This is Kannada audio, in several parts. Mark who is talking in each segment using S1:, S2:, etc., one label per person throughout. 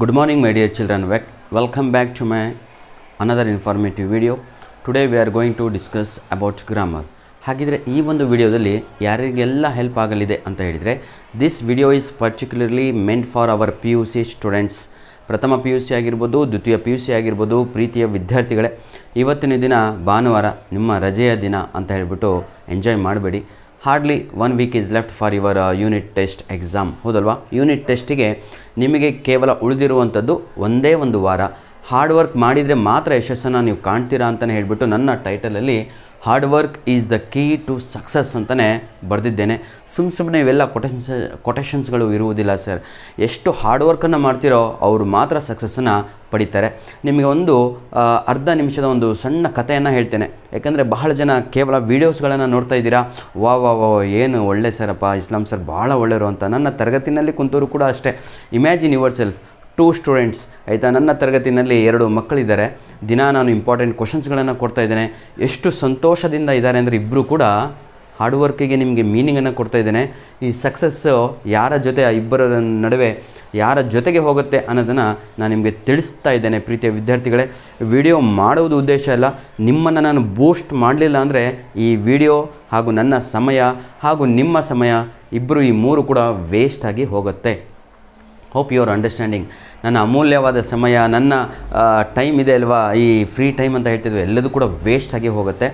S1: Good morning my dear children. Welcome back to my another informative video. Today we are going to discuss about grammar. ಹಾಗಿದ್ರೆ ಈ ಒಂದು ವಿಡಿಯೋದಲ್ಲಿ ಯಾರಿಗೆಲ್ಲ ಹೆಲ್ಪ್ ಆಗಲಿದೆ ಅಂತ ಹೇಳಿದರೆ this video is particularly meant for our P U C students ಪ್ರಥಮ ಪಿ ಯು ಸಿ ಆಗಿರ್ಬೋದು ದ್ವಿತೀಯ ಪಿ ಯು ಸಿ ಆಗಿರ್ಬೋದು ಪ್ರೀತಿಯ ವಿದ್ಯಾರ್ಥಿಗಳೇ ಇವತ್ತಿನ ದಿನ ಭಾನುವಾರ ನಿಮ್ಮ ರಜೆಯ ದಿನ ಅಂತ ಹೇಳಿಬಿಟ್ಟು ಎಂಜಾಯ್ ಮಾಡಬೇಡಿ hardly one week is left for your unit test exam ಹೌದಲ್ವಾ ಯೂನಿಟ್ ಟೆಸ್ಟಿಗೆ ನಿಮಗೆ ಕೇವಲ ಉಳಿದಿರುವಂಥದ್ದು ಒಂದೇ ಒಂದು ವಾರ ಹಾರ್ಡ್ ವರ್ಕ್ ಮಾಡಿದರೆ ಮಾತ್ರ ಯಶಸ್ಸನ್ನು ನೀವು ಕಾಣ್ತೀರಾ ಅಂತಲೇ ಹೇಳಿಬಿಟ್ಟು ನನ್ನ ಟೈಟಲಲ್ಲಿ hard work is the key to success ಅಂತಲೇ ಬರೆದಿದ್ದೇನೆ ಸುಮ್ಮ ಸುಮ್ಮನೆ ಇವೆಲ್ಲ ಕೊಟೇಶನ್ಸ್ ಕೊಟೇಶನ್ಸ್ಗಳು ಇರುವುದಿಲ್ಲ ಸರ್ ಎಷ್ಟು ಹಾರ್ಡ್ ವರ್ಕನ್ನು ಮಾಡ್ತಿರೋ ಅವರು ಮಾತ್ರ ಸಕ್ಸಸ್ಸನ್ನು ಪಡಿತಾರೆ ನಿಮಗೆ ಒಂದು ಅರ್ಧ ನಿಮಿಷದ ಒಂದು ಸಣ್ಣ ಕಥೆಯನ್ನು ಹೇಳ್ತೇನೆ ಯಾಕಂದರೆ ಬಹಳ ಜನ ಕೇವಲ ವೀಡಿಯೋಸ್ಗಳನ್ನು ನೋಡ್ತಾ ಇದ್ದೀರಾ ವಾ ವಾ ವಾ ಏನು ಒಳ್ಳೆ ಸರಪ್ಪ ಇಸ್ಲಾಂ ಸರ್ ಭಾಳ ಒಳ್ಳೆಯರು ಅಂತ ನನ್ನ ತರಗತಿನಲ್ಲಿ ಕುಂತವರು ಕೂಡ ಅಷ್ಟೇ imagine yourself too students ಆಯಿತಾ ನನ್ನ ತರಗತಿನಲ್ಲಿ ಎರಡು ಮಕ್ಕಳಿದ್ದಾರೆ ದಿನ ನಾನು ಇಂಪಾರ್ಟೆಂಟ್ ಕ್ವಶನ್ಸ್ಗಳನ್ನು ಕೊಡ್ತಾ ಇದ್ದೇನೆ ಎಷ್ಟು ಸಂತೋಷದಿಂದ ಇದ್ದಾರೆ ಅಂದರೆ ಇಬ್ಬರು ಕೂಡ ಹಾರ್ಡ್ ವರ್ಕಿಗೆ ನಿಮಗೆ ಮೀನಿಂಗನ್ನು ಕೊಡ್ತಾ ಇದ್ದೇನೆ ಈ ಸಕ್ಸಸ್ಸು ಯಾರ ಜೊತೆ ಆ ಇಬ್ಬರ ನಡುವೆ ಯಾರ ಜೊತೆಗೆ ಹೋಗುತ್ತೆ ಅನ್ನೋದನ್ನು ನಾನು ನಿಮಗೆ ತಿಳಿಸ್ತಾ ಇದ್ದೇನೆ ಪ್ರೀತಿಯ ವಿದ್ಯಾರ್ಥಿಗಳೇ ವಿಡಿಯೋ ಮಾಡೋದು ಉದ್ದೇಶ ಅಲ್ಲ ನಿಮ್ಮನ್ನು ನಾನು ಬೂಸ್ಟ್ ಮಾಡಲಿಲ್ಲ ಅಂದರೆ ಈ ವಿಡಿಯೋ ಹಾಗೂ ನನ್ನ ಸಮಯ ಹಾಗೂ ನಿಮ್ಮ ಸಮಯ ಇಬ್ಬರು ಈ ಮೂರು ಕೂಡ ವೇಸ್ಟಾಗಿ ಹೋಗುತ್ತೆ ಹೋಪ್ ಯುವರ್ ಅಂಡರ್ಸ್ಟ್ಯಾಂಡಿಂಗ್ ನನ್ನ ಅಮೂಲ್ಯವಾದ ಸಮಯ ನನ್ನ ಟೈಮ್ ಇದೆ ಅಲ್ವಾ ಈ ಫ್ರೀ ಟೈಮ್ ಅಂತ ಹೇಳ್ತಿದ್ವಿ ಎಲ್ಲದೂ ಕೂಡ ವೇಸ್ಟ್ ಆಗಿ ಹೋಗುತ್ತೆ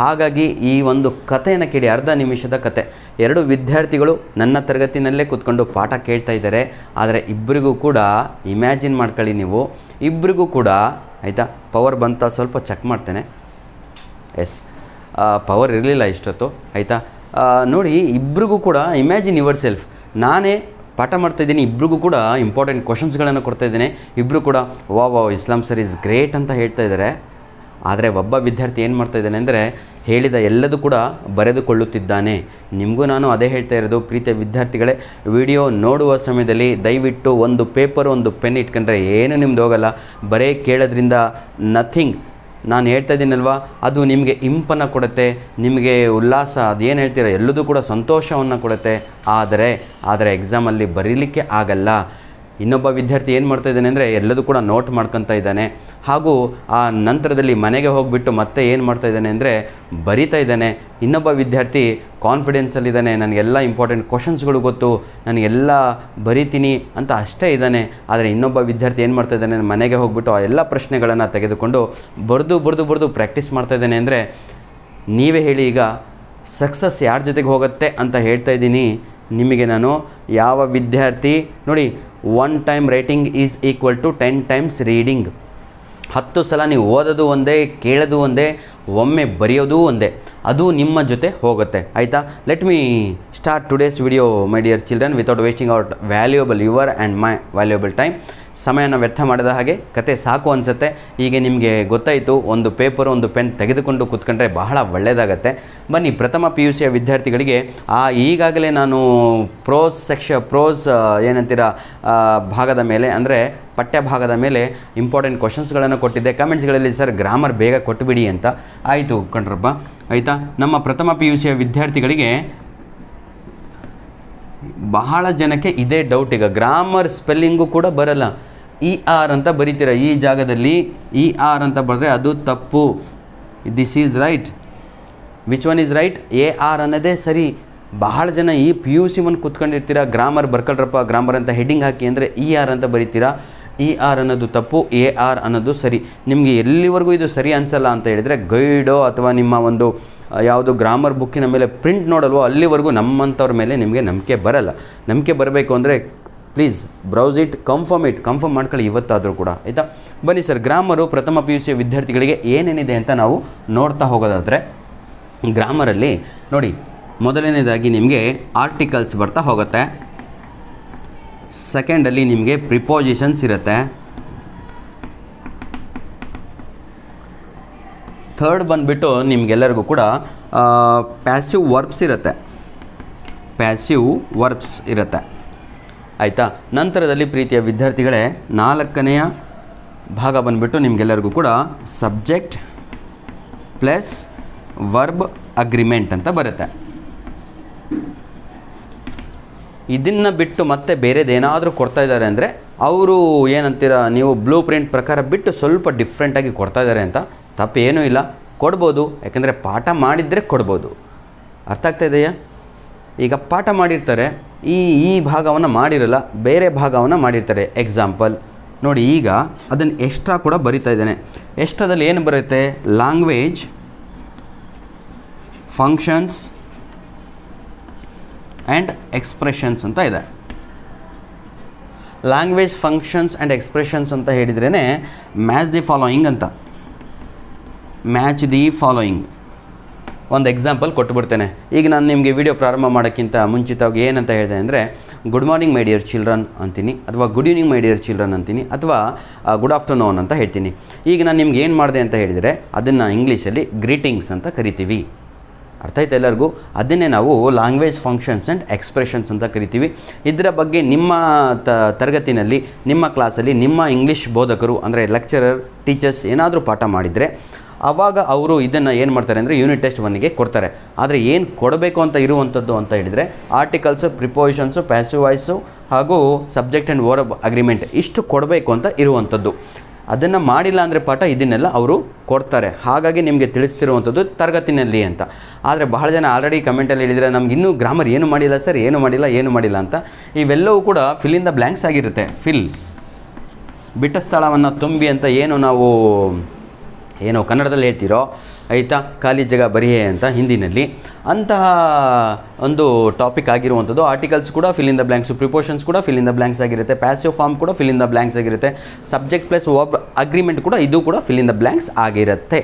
S1: ಹಾಗಾಗಿ ಈ ಒಂದು ಕಥೆಯನ್ನು ಕೇಳಿ ಅರ್ಧ ನಿಮಿಷದ ಕತೆ ಎರಡು ವಿದ್ಯಾರ್ಥಿಗಳು ನನ್ನ ತರಗತಿನಲ್ಲೇ ಕೂತ್ಕೊಂಡು ಪಾಠ ಕೇಳ್ತಾ ಇದ್ದಾರೆ ಆದರೆ ಇಬ್ಬರಿಗೂ ಕೂಡ ಇಮ್ಯಾಜಿನ್ ಮಾಡ್ಕೊಳ್ಳಿ ನೀವು ಇಬ್ಬರಿಗೂ ಕೂಡ ಆಯಿತಾ ಪವರ್ ಬಂತ ಸ್ವಲ್ಪ ಚೆಕ್ ಮಾಡ್ತೇನೆ ಎಸ್ ಪವರ್ ಇರಲಿಲ್ಲ ಇಷ್ಟೊತ್ತು ಆಯಿತಾ ನೋಡಿ ಇಬ್ಬರಿಗೂ ಕೂಡ ಇಮ್ಯಾಜಿನ್ ಯುವರ್ ಸೆಲ್ಫ್ ನಾನೇ ಪಾಠ ಮಾಡ್ತಾ ಇದ್ದೀನಿ ಇಬ್ಬರಿಗೂ ಕೂಡ ಇಂಪಾರ್ಟೆಂಟ್ ಕ್ವಶನ್ಸ್ಗಳನ್ನು ಕೊಡ್ತಾ ಇದ್ದೀನಿ ಇಬ್ಬರು ಕೂಡ ವಾ ವಾ ಇಸ್ಲಾಂ ಸರ್ ಇಸ್ ಗ್ರೇಟ್ ಅಂತ ಹೇಳ್ತಾ ಇದ್ದಾರೆ ಆದರೆ ಒಬ್ಬ ವಿದ್ಯಾರ್ಥಿ ಏನು ಮಾಡ್ತಾ ಇದ್ದಾನೆ ಅಂದರೆ ಹೇಳಿದ ಎಲ್ಲದೂ ಕೂಡ ಬರೆದುಕೊಳ್ಳುತ್ತಿದ್ದಾನೆ ನಿಮಗೂ ನಾನು ಅದೇ ಹೇಳ್ತಾ ಇರೋದು ಪ್ರೀತಿಯ ವಿದ್ಯಾರ್ಥಿಗಳೇ ವಿಡಿಯೋ ನೋಡುವ ಸಮಯದಲ್ಲಿ ದಯವಿಟ್ಟು ಒಂದು ಪೇಪರ್ ಒಂದು ಪೆನ್ ಇಟ್ಕೊಂಡ್ರೆ ಏನು ನಿಮ್ದು ಹೋಗಲ್ಲ ಬರೇ ಕೇಳೋದ್ರಿಂದ ನಥಿಂಗ್ ನಾನು ಹೇಳ್ತಾ ಇದ್ದೀನಲ್ವಾ ಅದು ನಿಮಗೆ ಇಂಪನ್ನು ಕೊಡುತ್ತೆ ನಿಮಗೆ ಉಲ್ಲಾಸ ಅದೇನು ಹೇಳ್ತೀರ ಎಲ್ಲದೂ ಕೂಡ ಸಂತೋಷವನ್ನು ಕೊಡುತ್ತೆ ಆದರೆ ಆದರೆ ಎಕ್ಸಾಮಲ್ಲಿ ಬರೀಲಿಕ್ಕೆ ಆಗಲ್ಲ ಇನ್ನೊಬ್ಬ ವಿದ್ಯಾರ್ಥಿ ಏನು ಮಾಡ್ತಾ ಇದ್ದಾನೆ ಅಂದರೆ ಎಲ್ಲದೂ ಕೂಡ ನೋಟ್ ಮಾಡ್ಕೊತಾ ಇದ್ದಾನೆ ಹಾಗೂ ಆ ನಂತರದಲ್ಲಿ ಮನೆಗೆ ಹೋಗಿಬಿಟ್ಟು ಮತ್ತೆ ಏನು ಮಾಡ್ತಾ ಇದ್ದಾನೆ ಅಂದರೆ ಬರಿತಾ ಇದ್ದಾನೆ ಇನ್ನೊಬ್ಬ ವಿದ್ಯಾರ್ಥಿ ಕಾನ್ಫಿಡೆನ್ಸಲ್ಲಿದ್ದಾನೆ ನನಗೆಲ್ಲ ಇಂಪಾರ್ಟೆಂಟ್ ಕ್ವಶನ್ಸ್ಗಳು ಗೊತ್ತು ನನಗೆಲ್ಲ ಬರಿತೀನಿ ಅಂತ ಅಷ್ಟೇ ಇದ್ದಾನೆ ಆದರೆ ಇನ್ನೊಬ್ಬ ವಿದ್ಯಾರ್ಥಿ ಏನು ಮಾಡ್ತಾ ಇದ್ದಾನೆ ಮನೆಗೆ ಹೋಗಿಬಿಟ್ಟು ಆ ಎಲ್ಲ ಪ್ರಶ್ನೆಗಳನ್ನು ತೆಗೆದುಕೊಂಡು ಬರೆದು ಬರೆದು ಬರೆದು ಪ್ರಾಕ್ಟೀಸ್ ಮಾಡ್ತಾ ಇದ್ದಾನೆ ಅಂದರೆ ನೀವೇ ಹೇಳಿ ಈಗ ಸಕ್ಸಸ್ ಯಾರ ಜೊತೆಗೆ ಹೋಗುತ್ತೆ ಅಂತ ಹೇಳ್ತಾ ಇದ್ದೀನಿ ನಿಮಗೆ ನಾನು ಯಾವ ವಿದ್ಯಾರ್ಥಿ ನೋಡಿ one time writing is equal to ten times reading ಹತ್ತು ಸಲ ನೀವು ಓದೋದು ಒಂದೇ ಕೇಳೋದು ಒಂದೇ ಒಮ್ಮೆ ಬರೆಯೋದು ಒಂದೇ ಅದು ನಿಮ್ಮ ಜೊತೆ ಹೋಗುತ್ತೆ ಆಯಿತಾ let me start today's video my dear children without wasting our valuable your and my valuable time ಸಮಯನ ವ್ಯರ್ಥ ಮಾಡಿದ ಹಾಗೆ ಕತೆ ಸಾಕು ಅನಿಸುತ್ತೆ ಹೀಗೆ ನಿಮಗೆ ಗೊತ್ತಾಯಿತು ಒಂದು ಪೇಪರ್ ಒಂದು ಪೆನ್ ತೆಗೆದುಕೊಂಡು ಕೂತ್ಕೊಂಡ್ರೆ ಬಹಳ ಒಳ್ಳೆಯದಾಗತ್ತೆ ಬನ್ನಿ ಪ್ರಥಮ ಪಿ ಯು ಸಿಯ ವಿದ್ಯಾರ್ಥಿಗಳಿಗೆ ಆ ಈಗಾಗಲೇ ನಾನು ಪ್ರೋಸ್ ಸೆಕ್ಷ ಪ್ರೋಸ್ ಏನಂತೀರ ಭಾಗದ ಮೇಲೆ ಅಂದರೆ ಪಠ್ಯ ಭಾಗದ ಮೇಲೆ ಇಂಪಾರ್ಟೆಂಟ್ ಕ್ವಶನ್ಸ್ಗಳನ್ನು ಕೊಟ್ಟಿದ್ದೆ ಕಮೆಂಟ್ಸ್ಗಳಲ್ಲಿ ಸರ್ ಗ್ರಾಮರ್ ಬೇಗ ಕೊಟ್ಟುಬಿಡಿ ಅಂತ ಆಯಿತು ಕಣ್ರಪ್ಪ ಆಯಿತಾ ನಮ್ಮ ಪ್ರಥಮ ಪಿ ಯು ಸಿಯ ವಿದ್ಯಾರ್ಥಿಗಳಿಗೆ ಬಹಳ ಜನಕ್ಕೆ ಇದೇ ಡೌಟ್ ಈಗ ಗ್ರಾಮರ್ ಸ್ಪೆಲ್ಲಿಂಗು ಕೂಡ ಬರಲ್ಲ ಇ e, ಆರ್ ಅಂತ ಬರಿತೀರ ಈ ಜಾಗದಲ್ಲಿ ಇ e, ಆರ್ ಅಂತ ಬರೆದ್ರೆ ಅದು ತಪ್ಪು this is right which one is right A R ಅನ್ನೋದೇ ಸರಿ ಬಹಳ ಜನ ಈ ಪಿ ಯು ಸಿ ಒಂದು ಕುತ್ಕೊಂಡಿರ್ತೀರ ಗ್ರಾಮರ್ ಬರ್ಕೊಳ್ರಪ್ಪ ಗ್ರಾಮರ್ ಅಂತ ಹೆಡ್ಡಿಂಗ್ ಹಾಕಿ ಅಂದರೆ ಇ e, ಆರ್ ಅಂತ ಬರೀತೀರಾ ಇ ಆರ್ ಅನ್ನೋದು ತಪ್ಪು ಎ ಆರ್ ಅನ್ನೋದು ಸರಿ ನಿಮಗೆ ಎಲ್ಲಿವರೆಗೂ ಇದು ಸರಿ ಅನಿಸಲ್ಲ ಅಂತ ಹೇಳಿದರೆ ಗೈಡೋ ಅಥವಾ ನಿಮ್ಮ ಒಂದು ಯಾವುದು ಗ್ರಾಮರ್ ಬುಕ್ಕಿನ ಮೇಲೆ ಪ್ರಿಂಟ್ ನೋಡಲ್ವೋ ಅಲ್ಲಿವರೆಗೂ ನಮ್ಮಂಥವ್ರ ಮೇಲೆ ನಿಮಗೆ ನಂಬಿಕೆ ಬರಲ್ಲ ನಂಬಿಕೆ ಬರಬೇಕು ಅಂದರೆ please browse it confirm it confirm ಮಾಡ್ಕೊಳ್ಳಿ ಇವತ್ತಾದರೂ ಕೂಡ ಆಯಿತಾ ಬನ್ನಿ ಸರ್ ಗ್ರಾಮರು ಪ್ರಥಮ ಪಿ ಯು ಸಿ ವಿದ್ಯಾರ್ಥಿಗಳಿಗೆ ಏನೇನಿದೆ ಅಂತ ನಾವು ನೋಡ್ತಾ ಹೋಗೋದಾದರೆ ಗ್ರಾಮರಲ್ಲಿ ನೋಡಿ ಮೊದಲನೇದಾಗಿ ನಿಮಗೆ ಆರ್ಟಿಕಲ್ಸ್ ಬರ್ತಾ ಹೋಗುತ್ತೆ ಸೆಕೆಂಡಲ್ಲಿ ನಿಮಗೆ ಪ್ರಿಪೋಸಿಷನ್ಸ್ ಇರುತ್ತೆ ಥರ್ಡ್ ಬಂದುಬಿಟ್ಟು ನಿಮಗೆಲ್ಲರಿಗೂ ಕೂಡ ಪ್ಯಾಸಿವ್ ವರ್ಬ್ಸ್ ಇರುತ್ತೆ ಪ್ಯಾಸಿವ್ ವರ್ಬ್ಸ್ ಇರುತ್ತೆ ಆಯಿತಾ ನಂತರದಲ್ಲಿ ಪ್ರೀತಿಯ ವಿದ್ಯಾರ್ಥಿಗಳೇ ನಾಲ್ಕನೆಯ ಭಾಗ ಬಂದುಬಿಟ್ಟು ನಿಮಗೆಲ್ಲರಿಗೂ ಕೂಡ ಸಬ್ಜೆಕ್ಟ್ ಪ್ಲಸ್ ವರ್ಬ್ ಅಗ್ರಿಮೆಂಟ್ ಅಂತ ಬರುತ್ತೆ ಇದನ್ನು ಬಿಟ್ಟು ಮತ್ತೆ ಬೇರೆದೇನಾದರೂ ಕೊಡ್ತಾ ಇದ್ದಾರೆ ಅಂದರೆ ಅವರು ಏನಂತೀರ ನೀವು ಬ್ಲೂ ಪ್ರಿಂಟ್ ಪ್ರಕಾರ ಬಿಟ್ಟು ಸ್ವಲ್ಪ ಡಿಫ್ರೆಂಟಾಗಿ ಕೊಡ್ತಾ ಇದ್ದಾರೆ ಅಂತ ತಪ್ಪೇನೂ ಇಲ್ಲ ಕೊಡ್ಬೋದು ಯಾಕೆಂದರೆ ಪಾಠ ಮಾಡಿದರೆ ಕೊಡ್ಬೋದು ಅರ್ಥ ಆಗ್ತಾ ಇದೆಯಾ ಈಗ ಪಾಠ ಮಾಡಿರ್ತಾರೆ ಈ ಈ ಭಾಗವನ್ನು ಮಾಡಿರಲ್ಲ ಬೇರೆ ಭಾಗವನ್ನು ಮಾಡಿರ್ತಾರೆ ಎಕ್ಸಾಂಪಲ್ ನೋಡಿ ಈಗ ಅದನ್ನು ಎಷ್ಟ್ರಾ ಕೂಡ ಬರಿತಾ ಇದ್ದೇನೆ ಎಕ್ಸ್ಟ್ರಾದಲ್ಲಿ ಏನು ಬರುತ್ತೆ ಲ್ಯಾಂಗ್ವೇಜ್ ಫಂಕ್ಷನ್ಸ್ ಆ್ಯಂಡ್ ಎಕ್ಸ್ಪ್ರೆಷನ್ಸ್ ಅಂತ ಇದೆ ಲ್ಯಾಂಗ್ವೇಜ್ ಫಂಕ್ಷನ್ಸ್ ಆ್ಯಂಡ್ ಎಕ್ಸ್ಪ್ರೆಷನ್ಸ್ ಅಂತ ಹೇಳಿದ್ರೇ ಮ್ಯಾಚ್ ದಿ ಫಾಲೋಯಿಂಗ್ ಅಂತ ಮ್ಯಾಚ್ ದಿ ಫಾಲೋಯಿಂಗ್ ಒಂದು ಎಕ್ಸಾಂಪಲ್ ಕೊಟ್ಟುಬಿಡ್ತೇನೆ ಈಗ ನಾನು ನಿಮಗೆ ವಿಡಿಯೋ ಪ್ರಾರಂಭ ಮಾಡೋಕ್ಕಿಂತ ಮುಂಚಿತವಾಗಿ ಏನಂತ ಹೇಳಿದೆ ಅಂದರೆ good morning my dear children ಅಂತೀನಿ ಅಥವಾ good evening my dear children ಅಂತೀನಿ ಅಥವಾ ಗುಡ್ uh, ಆಫ್ಟರ್ನೂನ್ ಅಂತ ಹೇಳ್ತೀನಿ ಈಗ ನಾನು ನಿಮ್ಗೆ ಏನು ಮಾಡಿದೆ ಅಂತ ಹೇಳಿದರೆ ಅದನ್ನು ಇಂಗ್ಲೀಷಲ್ಲಿ ಗ್ರೀಟಿಂಗ್ಸ್ ಅಂತ ಕರಿತೀವಿ ಅರ್ಥ ಆಯ್ತಾ ಎಲ್ಲರಿಗೂ ಅದನ್ನೇ ನಾವು ಲ್ಯಾಂಗ್ವೇಜ್ ಫಂಕ್ಷನ್ಸ್ ಆ್ಯಂಡ್ ಎಕ್ಸ್ಪ್ರೆಷನ್ಸ್ ಅಂತ ಕರಿತೀವಿ ಇದರ ಬಗ್ಗೆ ನಿಮ್ಮ ತರಗತಿನಲ್ಲಿ ನಿಮ್ಮ ಕ್ಲಾಸಲ್ಲಿ ನಿಮ್ಮ ಇಂಗ್ಲೀಷ್ ಬೋಧಕರು ಅಂದರೆ ಲೆಕ್ಚರರ್ ಟೀಚರ್ಸ್ ಏನಾದರೂ ಪಾಠ ಮಾಡಿದರೆ ಆವಾಗ ಅವರು ಇದನ್ನು ಏನು ಮಾಡ್ತಾರೆ ಅಂದರೆ ಯೂನಿಟ್ ಟೆಸ್ಟ್ ಒನ್ಗೆ ಕೊಡ್ತಾರೆ ಆದರೆ ಏನು ಕೊಡಬೇಕು ಅಂತ ಇರುವಂಥದ್ದು ಅಂತ ಹೇಳಿದರೆ ಆರ್ಟಿಕಲ್ಸು ಪ್ರಿಪೋಸಿಷನ್ಸು ಪ್ಯಾಸಿವಾಯ್ಸು ಹಾಗೂ ಸಬ್ಜೆಕ್ಟ್ ಆ್ಯಂಡ್ ಓರ್ ಅಗ್ರಿಮೆಂಟ್ ಇಷ್ಟು ಕೊಡಬೇಕು ಅಂತ ಇರುವಂಥದ್ದು ಅದನ್ನು ಮಾಡಿಲ್ಲ ಅಂದರೆ ಪಾಠ ಇದನ್ನೆಲ್ಲ ಅವರು ಕೊಡ್ತಾರೆ ಹಾಗಾಗಿ ನಿಮಗೆ ತಿಳಿಸ್ತಿರುವಂಥದ್ದು ತರಗತಿನಲ್ಲಿ ಅಂತ ಆದರೆ ಬಹಳ ಜನ ಆಲ್ರೆಡಿ ಕಮೆಂಟಲ್ಲಿ ಹೇಳಿದರೆ ನಮ್ಗೆ ಇನ್ನೂ ಗ್ರಾಮರ್ ಏನು ಮಾಡಿಲ್ಲ ಸರ್ ಏನು ಮಾಡಿಲ್ಲ ಏನು ಮಾಡಿಲ್ಲ ಅಂತ ಇವೆಲ್ಲವೂ ಕೂಡ ಫಿಲ್ಲಿಂದ ಬ್ಲ್ಯಾಂಕ್ಸ್ ಆಗಿರುತ್ತೆ ಫಿಲ್ ಬಿಟ್ಟ ಸ್ಥಳವನ್ನು ತುಂಬಿ ಅಂತ ಏನು ನಾವು ಏನೋ ಕನ್ನಡದಲ್ಲಿ ಹೇಳ್ತಿರೋ ಆಯಿತಾ ಖಾಲಿ ಜಗ ಬರೀ ಅಂತ ಹಿಂದಿನಲ್ಲಿ ಅಂತಹ ಒಂದು ಟಾಪಿಕ್ ಆಗಿರುವಂಥದ್ದು ಆರ್ಟಿಕಲ್ಸ್ ಕೂಡ fill in the blanks prepositions ಕೂಡ ಫಿಲ್ ಇನ್ ದ ಬ್ಲ್ಯಾಂಕ್ಸ್ ಆಗಿರುತ್ತೆ ಪ್ಯಾಸಿವ್ ಫಾರ್ಮ್ ಕೂಡ ಫಿಲ್ ಇನ್ ಬ್ಲ್ಯಾಂಕ್ಸ್ ಆಗಿರುತ್ತೆ ಸಬ್ಜೆಕ್ಟ್ ಪ್ಲಸ್ ಒಬ್ ಅಗ್ರಿಮೆಂಟ್ ಕೂಡ ಇದು ಕೂಡ ಫಿಲ್ ಇನ್ ದ ಬ್ಲ್ಯಾಂಕ್ಸ್ ಆಗಿರುತ್ತೆ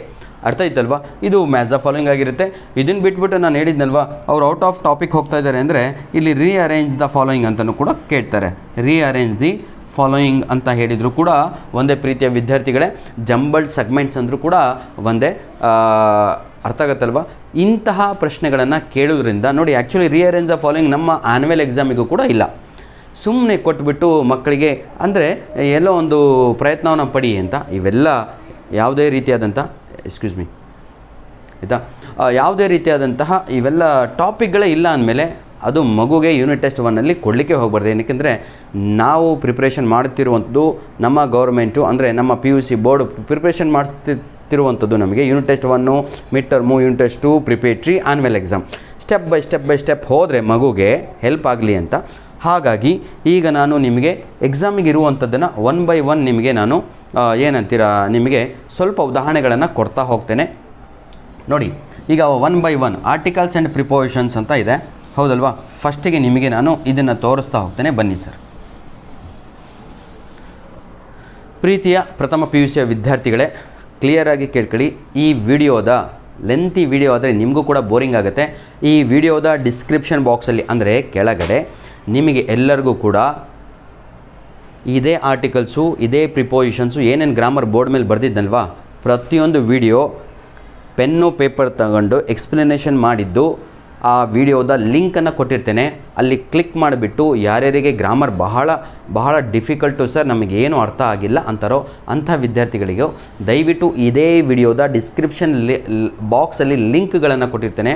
S1: ಅರ್ಥ ಆಯ್ತಲ್ವಾ ಇದು ಮ್ಯಾಸ್ ಫಾಲೋಯಿಂಗ್ ಆಗಿರುತ್ತೆ ಇದನ್ನು ಬಿಟ್ಬಿಟ್ಟು ನಾನು ಹೇಳಿದ್ನಲ್ವ ಅವ್ರು ಔಟ್ ಆಫ್ ಟಾಪಿಕ್ ಹೋಗ್ತಾ ಇದ್ದಾರೆ ಅಂದರೆ ಇಲ್ಲಿ ರೀಅರೇಂಜ್ ದ ಫಾಲೋಯಿಂಗ್ ಅಂತಲೂ ಕೂಡ ಕೇಳ್ತಾರೆ ರೀಅರೇಂಜ್ ದಿ ಫಾಲೋಯಿಂಗ್ ಅಂತ ಹೇಳಿದರೂ ಕೂಡ ಒಂದೇ ಪ್ರೀತಿಯ ವಿದ್ಯಾರ್ಥಿಗಳೇ ಜಂಬಲ್ಡ್ ಸೆಗ್ಮೆಂಟ್ಸ್ ಅಂದರೂ ಕೂಡ ಒಂದೇ ಅರ್ಥ ಆಗತ್ತಲ್ವ ಇಂತಹ ಪ್ರಶ್ನೆಗಳನ್ನು ಕೇಳೋದ್ರಿಂದ ನೋಡಿ ಆ್ಯಕ್ಚುಲಿ ರಿಯರೇಂಜ್ ಆಫ್ ಫಾಲೋಯಿಂಗ್ ನಮ್ಮ ಆನ್ಯುವಲ್ ಎಕ್ಸಾಮಿಗೂ ಕೂಡ ಇಲ್ಲ ಸುಮ್ಮನೆ ಕೊಟ್ಬಿಟ್ಟು ಮಕ್ಕಳಿಗೆ ಅಂದರೆ ಎಲ್ಲೋ ಒಂದು ಪ್ರಯತ್ನವನ್ನು ಪಡಿ ಅಂತ ಇವೆಲ್ಲ ಯಾವುದೇ ರೀತಿಯಾದಂಥ ಎಕ್ಸ್ಕ್ಯೂಸ್ ಮೀ ಆಯಿತಾ ಯಾವುದೇ ರೀತಿಯಾದಂತಹ ಇವೆಲ್ಲ ಟಾಪಿಕ್ಗಳೇ ಇಲ್ಲ ಅಂದಮೇಲೆ ಅದು ಮಗುಗೆ ಯೂನಿಟ್ ಟೆಸ್ಟ್ ಒನ್ನಲ್ಲಿ ಕೊಡಲಿಕ್ಕೆ ಹೋಗಬಾರ್ದು ಏನಕ್ಕೆಂದರೆ ನಾವು ಪ್ರಿಪ್ರೇಷನ್ ಮಾಡುತ್ತಿರುವಂಥದ್ದು ನಮ್ಮ ಗೌರ್ಮೆಂಟು ಅಂದರೆ ನಮ್ಮ P U C board preparation ಮಾಡಿಸ್ತಿರುವಂಥದ್ದು ನಮಗೆ unit test one mid term unit test two preparatory annual exam step by step by step ಹೋದರೆ ಮಗುಗೆ ಹೆಲ್ಪ್ ಆಗಲಿ ಅಂತ ಹಾಗಾಗಿ ಈಗ ನಾನು ನಿಮಗೆ ಎಕ್ಸಾಮಿಗೆ ಇರುವಂಥದ್ದನ್ನು ಒನ್ ಬೈ ಒನ್ ನಿಮಗೆ ನಾನು ಏನಂತೀರ ನಿಮಗೆ ಸ್ವಲ್ಪ ಉದಾಹರಣೆಗಳನ್ನು ಕೊಡ್ತಾ ಹೋಗ್ತೇನೆ ನೋಡಿ ಈಗ one by one articles and prepositions ಅಂತ ಇದೆ ಹೌದಲ್ವಾ ಫಸ್ಟಿಗೆ ನಿಮಗೆ ನಾನು ಇದನ್ನು ತೋರಿಸ್ತಾ ಹೋಗ್ತೇನೆ ಬನ್ನಿ ಸರ್ ಪ್ರೀತಿಯ ಪ್ರಥಮ ಪಿ ಯು ಸಿಯ ವಿದ್ಯಾರ್ಥಿಗಳೇ ಕ್ಲಿಯರಾಗಿ ಕೇಳ್ಕೊಳ್ಳಿ ಈ ವಿಡಿಯೋದ ಲೆಂತಿ ವಿಡಿಯೋ ಆದರೆ ನಿಮಗೂ ಕೂಡ ಬೋರಿಂಗ್ ಆಗುತ್ತೆ ಈ ವಿಡಿಯೋದ ಡಿಸ್ಕ್ರಿಪ್ಷನ್ ಬಾಕ್ಸಲ್ಲಿ ಅಂದರೆ ಕೆಳಗಡೆ ನಿಮಗೆ ಎಲ್ಲರಿಗೂ ಕೂಡ ಇದೇ ಆರ್ಟಿಕಲ್ಸು ಇದೇ ಪ್ರಿಪೋಸಿಷನ್ಸು ಏನೇನು ಗ್ರಾಮರ್ ಬೋರ್ಡ್ ಮೇಲೆ ಬರೆದಿದ್ದಲ್ವಾ ಪ್ರತಿಯೊಂದು ವಿಡಿಯೋ ಪೆನ್ನು ಪೇಪರ್ ತಗೊಂಡು ಎಕ್ಸ್ಪ್ಲನೇಷನ್ ಮಾಡಿದ್ದು ಆ ವಿಡಿಯೋದ ಲಿಂಕನ್ನು ಕೊಟ್ಟಿರ್ತೇನೆ ಅಲ್ಲಿ ಕ್ಲಿಕ್ ಮಾಡಿಬಿಟ್ಟು ಯಾರ್ಯಾರಿಗೆ ಗ್ರಾಮರ್ ಬಹಳ ಬಹಳ ಡಿಫಿಕಲ್ಟು ಸರ್ ನಮಗೇನು ಅರ್ಥ ಆಗಿಲ್ಲ ಅಂತಾರೋ ಅಂಥ ವಿದ್ಯಾರ್ಥಿಗಳಿಗೆ ದಯವಿಟ್ಟು ಇದೇ ವಿಡಿಯೋದ ಡಿಸ್ಕ್ರಿಪ್ಷನ್ ಲಿ ಬಾಕ್ಸಲ್ಲಿ ಲಿಂಕ್ಗಳನ್ನು ಕೊಟ್ಟಿರ್ತೇನೆ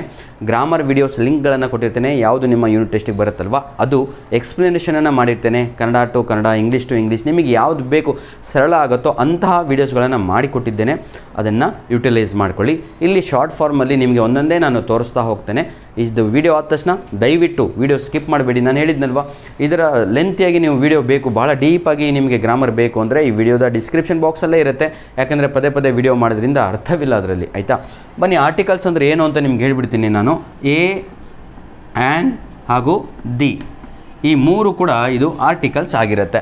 S1: ಗ್ರಾಮರ್ ವಿಡಿಯೋಸ್ ಲಿಂಕ್ಗಳನ್ನು ಕೊಟ್ಟಿರ್ತೇನೆ ಯಾವುದು ನಿಮ್ಮ ಯೂನಿಟ್ ಟೆಸ್ಟಿಗೆ ಬರುತ್ತಲ್ವ ಅದು ಎಕ್ಸ್ಪ್ಲನೇಷನನ್ನು ಮಾಡಿರ್ತೇನೆ Kannada to Kannada English to English ನಿಮಗೆ ಯಾವುದು ಬೇಕು ಸರಳ ಆಗುತ್ತೋ ಅಂತಹ ವೀಡಿಯೋಸ್ಗಳನ್ನು ಮಾಡಿಕೊಟ್ಟಿದ್ದೇನೆ ಅದನ್ನು ಯುಟಿಲೈಸ್ ಮಾಡ್ಕೊಳ್ಳಿ ಇಲ್ಲಿ ಶಾರ್ಟ್ ಫಾರ್ಮಲ್ಲಿ ನಿಮಗೆ ಒಂದೊಂದೇ ನಾನು ತೋರಿಸ್ತಾ ಹೋಗ್ತೇನೆ ಇದು ವಿಡಿಯೋ ಆದ ತಕ್ಷಣ ದಯವಿಟ್ಟು ವಿಡಿಯೋ ಸ್ಕಿಪ್ ಮಾಡಬೇಡಿ ನಾನು ಹೇಳಿದ್ನಲ್ವ ಇದರ ಲೆಂತಿಯಾಗಿ ನೀವು ವಿಡಿಯೋ ಬೇಕು ಭಾಳ ಡೀಪಾಗಿ ನಿಮಗೆ ಗ್ರಾಮರ್ ಬೇಕು ಅಂದರೆ ಈ ವಿಡಿಯೋದ ಡಿಸ್ಕ್ರಿಪ್ಷನ್ ಬಾಕ್ಸಲ್ಲೇ ಇರುತ್ತೆ ಯಾಕಂದರೆ ಪದೇ ಪದೇ ವಿಡಿಯೋ ಮಾಡೋದ್ರಿಂದ ಅರ್ಥವಿಲ್ಲ ಅದರಲ್ಲಿ ಆಯಿತಾ ಬನ್ನಿ ಆರ್ಟಿಕಲ್ಸ್ ಅಂದರೆ ಏನು ಅಂತ ನಿಮ್ಗೆ ಹೇಳಿಬಿಡ್ತೀನಿ ನಾನು ಎ ಆ್ಯಂಡ್ ಹಾಗೂ ದಿ ಈ ಮೂರು ಕೂಡ ಇದು ಆರ್ಟಿಕಲ್ಸ್ ಆಗಿರುತ್ತೆ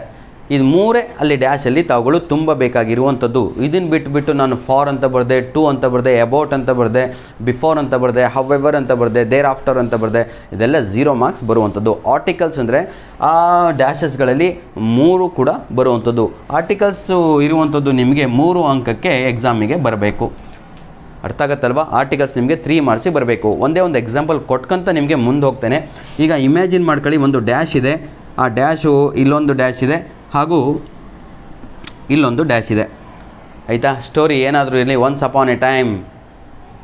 S1: ಇದು ಮೂರೇ ಅಲ್ಲಿ ಡ್ಯಾಶಲ್ಲಿ ತಾವುಗಳು ತುಂಬ ಬೇಕಾಗಿರುವಂಥದ್ದು ಇದನ್ನು ಬಿಟ್ಟುಬಿಟ್ಟು ನಾನು ಫಾರ್ ಅಂತ ಬರೆದೆ ಟು ಅಂತ ಬರೆದೆ ಅಬೌಟ್ ಅಂತ ಬರೆದೆ ಬಿಫೋರ್ ಅಂತ ಬರೆದೆ ಹವೆವರ್ ಅಂತ ಬರೆದೆ ದೇರ್ ಆಫ್ಟರ್ ಅಂತ ಬರೆದೆ ಇದೆಲ್ಲ ಝೀರೋ ಮಾರ್ಕ್ಸ್ ಬರುವಂಥದ್ದು ಆರ್ಟಿಕಲ್ಸ್ ಅಂದರೆ ಆ ಡ್ಯಾಶಸ್ಗಳಲ್ಲಿ ಮೂರು ಕೂಡ ಬರುವಂಥದ್ದು ಆರ್ಟಿಕಲ್ಸು ಇರುವಂಥದ್ದು ನಿಮಗೆ ಮೂರು ಅಂಕಕ್ಕೆ ಎಕ್ಸಾಮಿಗೆ ಬರಬೇಕು ಅರ್ಥ ಆಗತ್ತಲ್ವ ಆರ್ಟಿಕಲ್ಸ್ ನಿಮಗೆ ತ್ರೀ ಮಾರ್ಕ್ಸಿಗೆ ಬರಬೇಕು ಒಂದೇ ಒಂದು ಎಕ್ಸಾಂಪಲ್ ಕೊಟ್ಕಂತ ನಿಮಗೆ ಮುಂದೆ ಹೋಗ್ತೇನೆ ಈಗ ಇಮ್ಯಾಜಿನ್ ಮಾಡ್ಕೊಳ್ಳಿ ಒಂದು ಡ್ಯಾಶ್ ಇದೆ ಆ ಡ್ಯಾಶು ಇಲ್ಲೊಂದು ಡ್ಯಾಶ್ ಇದೆ ಹಾಗೂ ಇಲ್ಲೊಂದು ಡ್ಯಾಶ್ ಇದೆ ಆಯಿತಾ ಸ್ಟೋರಿ ಏನಾದರೂ ಇರಲಿ once on a time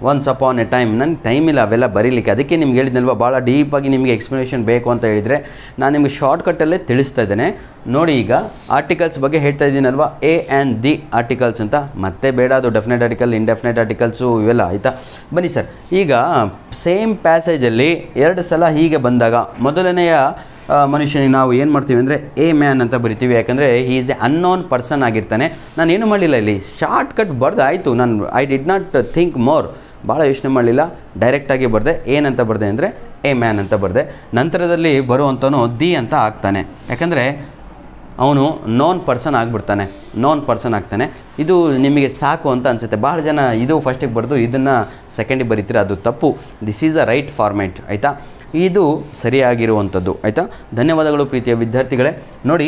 S1: once on a time ನನಗೆ ಟೈಮ್ ಇಲ್ಲ ಅವೆಲ್ಲ ಬರೀಲಿಕ್ಕೆ ಅದಕ್ಕೆ ನಿಮ್ಗೆ ಹೇಳಿದ್ನಲ್ವ ಭಾಳ ಡೀಪಾಗಿ ನಿಮಗೆ ಎಕ್ಸ್ಪ್ಲನೇಷನ್ ಬೇಕು ಅಂತ ಹೇಳಿದರೆ ನಾನು ನಿಮಗೆ ಶಾರ್ಟ್ಕಟ್ಟಲ್ಲೇ ತಿಳಿಸ್ತಾ ಇದ್ದೇನೆ ನೋಡಿ ಈಗ ಆರ್ಟಿಕಲ್ಸ್ ಬಗ್ಗೆ ಹೇಳ್ತಾ ಇದ್ದೀನಲ್ವ ಎ ಆ್ಯಂಡ್ ದಿ ಆರ್ಟಿಕಲ್ಸ್ ಅಂತ ಮತ್ತೆ ಬೇಡ ಅದು ಡೆಫಿನೆಟ್ ಆರ್ಟಿಕಲ್ ಇಂಡೆಫಿನೆಟ್ ಆರ್ಟಿಕಲ್ಸು ಇವೆಲ್ಲ ಆಯಿತಾ ಬನ್ನಿ ಸರ್ ಈಗ ಸೇಮ್ ಪ್ಯಾಸೇಜಲ್ಲಿ ಎರಡು ಸಲ ಹೀಗೆ ಬಂದಾಗ ಮೊದಲನೆಯ ಮನುಷ್ಯನಿಗೆ ನಾವು ಏನು ಮಾಡ್ತೀವಿ ಅಂದರೆ ಎ ಮ್ಯಾನ್ ಅಂತ ಬರಿತೀವಿ ಯಾಕಂದರೆ he is a unknown person ಆಗಿರ್ತಾನೆ ನಾನು ಏನು ಮಾಡಲಿಲ್ಲ ಇಲ್ಲಿ ಶಾರ್ಟ್ ಕಟ್ ಬರ್ದು ಆಯಿತು ನಾನು I did not think more ಭಾಳ ಯೋಚನೆ ಮಾಡಲಿಲ್ಲ ಡೈರೆಕ್ಟಾಗಿ ಬರೆದೆ ಏನಂತ ಬರೆದೆ ಅಂದರೆ ಎ ಮ್ಯಾನ್ ಅಂತ ಬರೆದೆ ನಂತರದಲ್ಲಿ ಬರುವಂಥವನು ದಿ ಅಂತ ಆಗ್ತಾನೆ ಯಾಕಂದರೆ ಅವನು ನೋನ್ ಪರ್ಸನ್ ಆಗಿಬಿಡ್ತಾನೆ ನೋನ್ ಪರ್ಸನ್ ಆಗ್ತಾನೆ ಇದು ನಿಮಗೆ ಸಾಕು ಅಂತ ಅನಿಸುತ್ತೆ ಭಾಳ ಜನ ಇದು ಫಸ್ಟಿಗೆ ಬರೆದು ಇದನ್ನು ಸೆಕೆಂಡಿಗೆ ಬರೀತೀರ ಅದು ತಪ್ಪು this is the right format ಆಯಿತಾ ಇದು ಸರಿಯಾಗಿರುವಂಥದ್ದು ಆಯಿತಾ ಧನ್ಯವಾದಗಳು ಪ್ರೀತಿಯ ವಿದ್ಯಾರ್ಥಿಗಳೇ ನೋಡಿ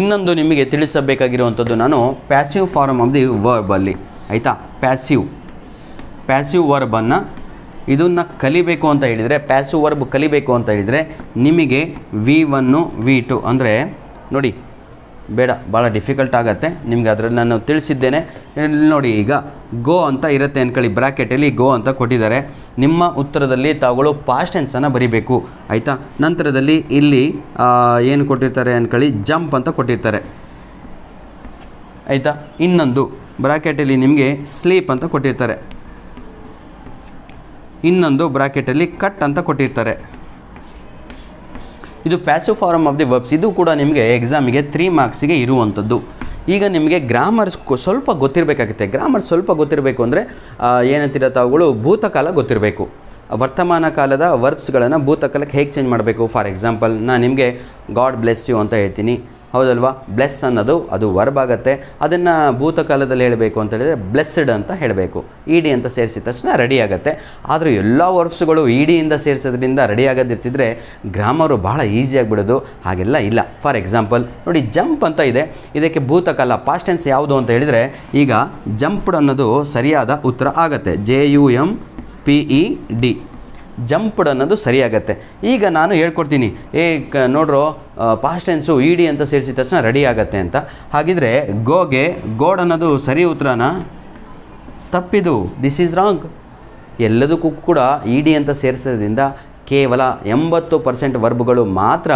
S1: ಇನ್ನೊಂದು ನಿಮಗೆ ತಿಳಿಸಬೇಕಾಗಿರುವಂಥದ್ದು ನಾನು ಪ್ಯಾಸಿವ್ ಫಾರ್ಮ್ ಆಫ್ ದಿ ವರ್ಬಲ್ಲಿ ಆಯಿತಾ ಪ್ಯಾಸಿವ್ ಪ್ಯಾಸಿವ್ ವರ್ಬನ್ನು ಇದನ್ನು ಕಲಿಬೇಕು ಅಂತ ಹೇಳಿದರೆ ಪ್ಯಾಸಿವ್ ವರ್ಬ್ ಕಲಿಬೇಕು ಅಂತ ಹೇಳಿದರೆ ನಿಮಗೆ ವಿ ಒನ್ನು ವಿ ಟು ಅಂದರೆ ನೋಡಿ ಬೇಡ ಭಾಳ ಡಿಫಿಕಲ್ಟ್ ಆಗುತ್ತೆ ನಿಮಗೆ ಅದರಲ್ಲಿ ನಾನು ತಿಳಿಸಿದ್ದೇನೆ ನೋಡಿ ಈಗ ಗೋ ಅಂತ ಇರುತ್ತೆ ಅಂದ್ಕೊಳ್ಳಿ ಬ್ರಾಕೆಟಲ್ಲಿ ಗೋ ಅಂತ ಕೊಟ್ಟಿದ್ದಾರೆ ನಿಮ್ಮ ಉತ್ತರದಲ್ಲಿ ತಾವುಗಳು ಪಾಸ್ಟ್ ಟೆನ್ಸನ್ನು ಬರಿಬೇಕು ಆಯಿತಾ ನಂತರದಲ್ಲಿ ಇಲ್ಲಿ ಏನು ಕೊಟ್ಟಿರ್ತಾರೆ ಅಂದ್ಕೊಳ್ಳಿ ಜಂಪ್ ಅಂತ ಕೊಟ್ಟಿರ್ತಾರೆ ಆಯಿತಾ ಇನ್ನೊಂದು ಬ್ರಾಕೆಟಲ್ಲಿ ನಿಮಗೆ ಸ್ಲೀಪ್ ಅಂತ ಕೊಟ್ಟಿರ್ತಾರೆ ಇನ್ನೊಂದು ಬ್ರಾಕೆಟಲ್ಲಿ ಕಟ್ ಅಂತ ಕೊಟ್ಟಿರ್ತಾರೆ ಇದು passive form of the verbs ಇದು ಕೂಡ ನಿಮಗೆ ಎಕ್ಸಾಮಿಗೆ ತ್ರೀ ಮಾರ್ಕ್ಸಿಗೆ ಇರುವಂಥದ್ದು ಈಗ ನಿಮಗೆ ಗ್ರಾಮರ್ಸ್ ಸ್ವಲ್ಪ ಗೊತ್ತಿರಬೇಕಾಗುತ್ತೆ ಗ್ರಾಮರ್ ಸ್ವಲ್ಪ ಗೊತ್ತಿರಬೇಕು ಅಂದರೆ ಏನಂತೀರ ತಾವುಗಳು ಭೂತಕಾಲ ಗೊತ್ತಿರಬೇಕು ವರ್ತಮಾನ ಕಾಲದ ವರ್ಬ್ಸ್ಗಳನ್ನು ಭೂತಕಾಲಕ್ಕೆ ಹೇಗೆ ಚೇಂಜ್ ಮಾಡಬೇಕು ಫಾರ್ ಎಕ್ಸಾಂಪಲ್ ನಾನು ನಿಮಗೆ ಗಾಡ್ ಬ್ಲೆಸ್ ಯು ಅಂತ ಹೇಳ್ತೀನಿ ಹೌದಲ್ವಾ ಬ್ಲೆಸ್ ಅನ್ನೋದು ಅದು ವರ್ಬ್ ಆಗುತ್ತೆ ಅದನ್ನು ಭೂತಕಾಲದಲ್ಲಿ ಹೇಳಬೇಕು ಅಂತ ಹೇಳಿದರೆ ಬ್ಲೆಸ್ಡ್ ಅಂತ ಹೇಳಬೇಕು ಇ e ಡಿ ಅಂತ ಸೇರಿಸಿದ ತಕ್ಷಣ ರೆಡಿ ಆಗುತ್ತೆ ಆದರೂ ಎಲ್ಲ ವರ್ಬ್ಸ್ಗಳು e ಇ ಡಿಯಿಂದ ಸೇರಿಸೋದ್ರಿಂದ ರೆಡಿ ಆಗೋದಿರ್ತಿದ್ರೆ ಗ್ರಾಮರು ಭಾಳ ಈಸಿಯಾಗಿಬಿಡೋದು ಹಾಗೆಲ್ಲ ಇಲ್ಲ ಫಾರ್ ಎಕ್ಸಾಂಪಲ್ ನೋಡಿ ಜಂಪ್ ಅಂತ ಇದೆ ಇದಕ್ಕೆ ಭೂತಕಾಲ ಪಾಸ್ಟೆನ್ಸ್ ಯಾವುದು ಅಂತ ಹೇಳಿದರೆ ಈಗ ಜಂಪ್ಡ್ ಅನ್ನೋದು ಸರಿಯಾದ ಉತ್ತರ ಆಗುತ್ತೆ J U M P E D jumped ಅನ್ನೋದು ಸರಿಯಾಗತ್ತೆ ಈಗ ನಾನು ಹೇಳ್ಕೊಡ್ತೀನಿ ಏ ಕ ನೋಡ್ರೋ ಪಾಸ್ಟ್ ಟೆನ್ಸು ಇ ಡಿ ಅಂತ ಸೇರಿಸಿದ ತಕ್ಷಣ ರೆಡಿ ಆಗತ್ತೆ ಅಂತ ಹಾಗಿದ್ರೆ ಗೋಗೆ ಗೋಡ್ ಅನ್ನೋದು ಸರಿ ಉತ್ತರನ ತಪ್ಪಿದು ದಿಸ್ ಈಸ್ ರಾಂಗ್ ಎಲ್ಲದಕ್ಕೂ ಕೂಡ ಇ e ಡಿ ಅಂತ ಸೇರಿಸೋದ್ರಿಂದ ಕೇವಲ ಎಂಬತ್ತು ಪರ್ಸೆಂಟ್ ವರ್ಬ್ಗಳು ಮಾತ್ರ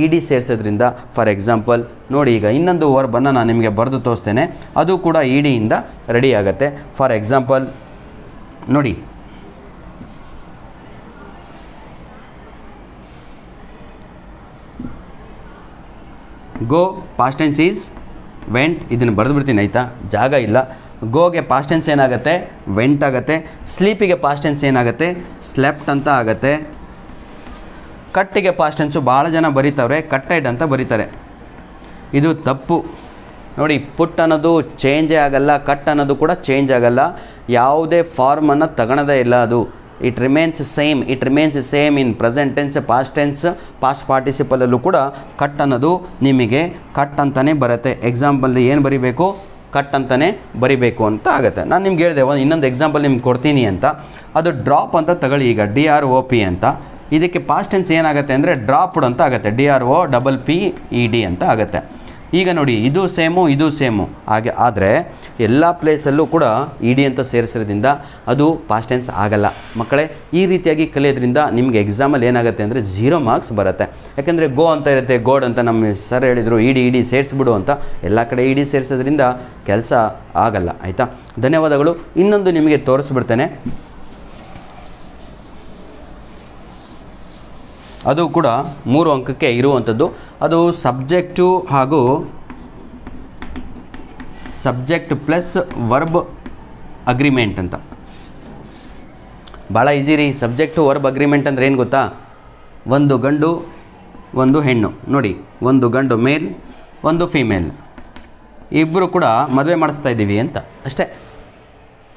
S1: ಇ e ಡಿ ಸೇರಿಸೋದ್ರಿಂದ ಫಾರ್ ಎಕ್ಸಾಂಪಲ್ ನೋಡಿ ಈಗ ಇನ್ನೊಂದು ವರ್ಬನ್ನು ನಾನು ನಿಮಗೆ ಬರೆದು ತೋರಿಸ್ತೇನೆ ಅದು ಕೂಡ ಇ ಡಿಯಿಂದ ರೆಡಿ ಆಗುತ್ತೆ ಫಾರ್ ಎಕ್ಸಾಂಪಲ್ ನೋಡಿ ಗೋ ಪಾಸ್ಟೆನ್ಸ್ ಈಸ್ ವೆಂಟ್ ಇದನ್ನು ಬರೆದು ಬಿಡ್ತೀನಿ ಆಯಿತಾ ಜಾಗ ಇಲ್ಲ ಗೋಗೆ ಪಾಸ್ಟೆನ್ಸ್ ಏನಾಗುತ್ತೆ ವೆಂಟ್ ಆಗುತ್ತೆ ಸ್ಲೀಪಿಗೆ ಪಾಸ್ಟೆನ್ಸ್ ಏನಾಗುತ್ತೆ ಸ್ಲೆಪ್ಟ್ ಅಂತ ಆಗತ್ತೆ ಕಟ್ಟಿಗೆ ಪಾಸ್ಟೆನ್ಸು ಭಾಳ ಜನ ಬರೀತಾವ್ರೆ ಕಟ್ಟೆಡ್ ಅಂತ ಬರೀತಾರೆ ಇದು ತಪ್ಪು ನೋಡಿ ಪುಟ್ ಅನ್ನೋದು ಚೇಂಜೇ ಆಗಲ್ಲ ಕಟ್ ಅನ್ನೋದು ಕೂಡ ಚೇಂಜ್ ಆಗಲ್ಲ ಯಾವುದೇ ಫಾರ್ಮನ್ನು ತಗೊಳದೇ ಇಲ್ಲ ಅದು it remains same it remains same in present tense past tense past ಪಾರ್ಟಿಸಿಪಲಲ್ಲೂ ಕೂಡ ಕಟ್ ಅನ್ನೋದು ನಿಮಗೆ ಕಟ್ ಅಂತಲೇ ಬರುತ್ತೆ ಎಕ್ಸಾಂಪಲ್ ಏನು ಬರಿಬೇಕು ಕಟ್ ಅಂತಲೇ ಬರಿಬೇಕು ಅಂತ ಆಗುತ್ತೆ ನಾನು ನಿಮ್ಗೆ ಹೇಳಿದೆ ಒಂದು ಇನ್ನೊಂದು ಎಕ್ಸಾಂಪಲ್ ನಿಮ್ಗೆ ಕೊಡ್ತೀನಿ ಅಂತ ಅದು ಡ್ರಾಪ್ ಅಂತ ತಗೊಳ್ಳಿ ಈಗ ಡಿ ಆರ್ ಓ ಪಿ ಅಂತ ಇದಕ್ಕೆ ಪಾಸ್ಟ್ ಟೆನ್ಸ್ ಏನಾಗುತ್ತೆ ಅಂದರೆ ಡ್ರಾಪ್ಡ್ ಅಂತ ಆಗುತ್ತೆ D R O double P E e D ಅಂತ ಆಗುತ್ತೆ ಈಗ ನೋಡಿ ಇದು ಸೇಮು ಇದು ಸೇಮು ಹಾಗೆ ಆದರೆ ಎಲ್ಲ ಪ್ಲೇಸಲ್ಲೂ ಕೂಡ ಇಡಿ e ಅಂತ ಸೇರಿಸೋದ್ರಿಂದ ಅದು ಪಾಸ್ಟ್ ಟೆನ್ಸ್ ಆಗಲ್ಲ ಮಕ್ಕಳೇ ಈ ರೀತಿಯಾಗಿ ಕಲಿಯೋದ್ರಿಂದ ನಿಮಗೆ ಎಕ್ಸಾಮಲ್ಲಿ ಏನಾಗುತ್ತೆ ಅಂದರೆ ಝೀರೋ ಮಾರ್ಕ್ಸ್ ಬರುತ್ತೆ ಯಾಕೆಂದರೆ ಗೋ ಅಂತ ಇರುತ್ತೆ ಗೋಡ್ ಅಂತ ನಮ್ಮ ಸರ್ ಹೇಳಿದರು ಇಡಿ e ಇಡಿ e ಸೇರಿಸ್ಬಿಡು ಅಂತ ಎಲ್ಲ ಕಡೆ ಇಡಿ ಸೇರಿಸೋದ್ರಿಂದ ಕೆಲಸ ಆಗಲ್ಲ ಆಯಿತಾ ಧನ್ಯವಾದಗಳು ಇನ್ನೊಂದು ನಿಮಗೆ ತೋರಿಸ್ಬಿಡ್ತೇನೆ ಅದು ಕೂಡ ಮೂರು ಅಂಕಕ್ಕೆ ಇರುವಂಥದ್ದು ಅದು ಸಬ್ಜೆಕ್ಟು ಹಾಗೂ ಸಬ್ಜೆಕ್ಟ್ ಪ್ಲಸ್ ವರ್ಬ್ ಅಗ್ರಿಮೆಂಟ್ ಅಂತ ಭಾಳ ಈಸಿ ರೀ ಸಬ್ಜೆಕ್ಟು ವರ್ಬ್ ಅಗ್ರಿಮೆಂಟ್ ಅಂದರೆ ಏನು ಗೊತ್ತಾ ಒಂದು ಗಂಡು ಒಂದು ಹೆಣ್ಣು ನೋಡಿ ಒಂದು ಗಂಡು ಮೇಲ್ ಒಂದು ಫೀಮೇಲ್ ಇಬ್ಬರು ಕೂಡ ಮದುವೆ ಮಾಡಿಸ್ತಾ ಇದ್ದೀವಿ ಅಂತ ಅಷ್ಟೇ